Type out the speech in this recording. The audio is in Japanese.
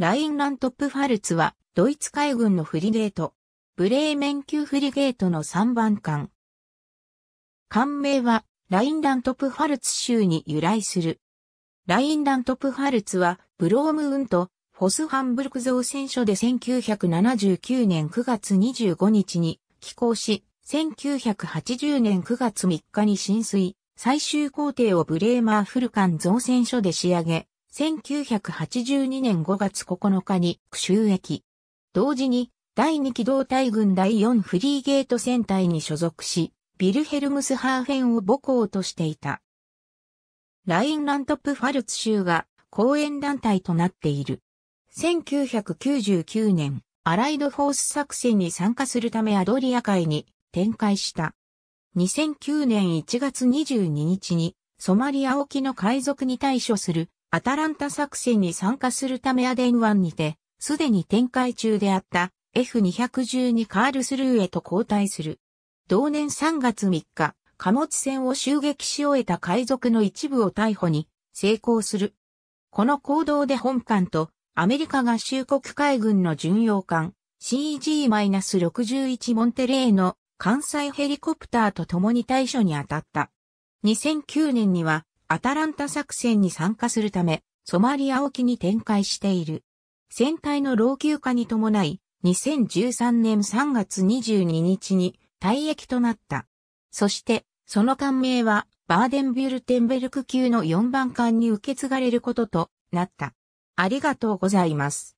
ラインラントップファルツは、ドイツ海軍のフリゲート、ブレーメン級フリゲートの3番艦。艦名は、ラインラントップファルツ州に由来する。ラインラントップファルツは、ブロームウント、フォスハンブルク造船所で1979年9月25日に寄港し、1980年9月3日に浸水、最終工程をブレーマーフル艦造船所で仕上げ、1982年5月9日に区州駅。同時に、第2機動隊軍第4フリーゲート戦隊に所属し、ビルヘルムスハーフェンを母校としていた。ラインラントップファルツ州が公演団体となっている。1999年、アライドフォース作戦に参加するためアドリア海に展開した。2009年1月22日にソマリア沖の海賊に対処するアタランタ作戦に参加するためアデン湾にて、すでに展開中であった F212 カールスルーへと交代する。同年3月3日、貨物船を襲撃し終えた海賊の一部を逮捕に成功する。この行動で本艦とアメリカ合衆国海軍の巡洋艦 CG-61 モンテレーの関西ヘリコプターと共に対処に当たった。2009年にはアタランタ作戦に参加するため、ソマリア沖に展開している。船体の老朽化に伴い、2013年3月22日に退役となった。そして、その艦名は、バーデンビュルテンベルク級の4番艦に受け継がれることとなった。ありがとうございます。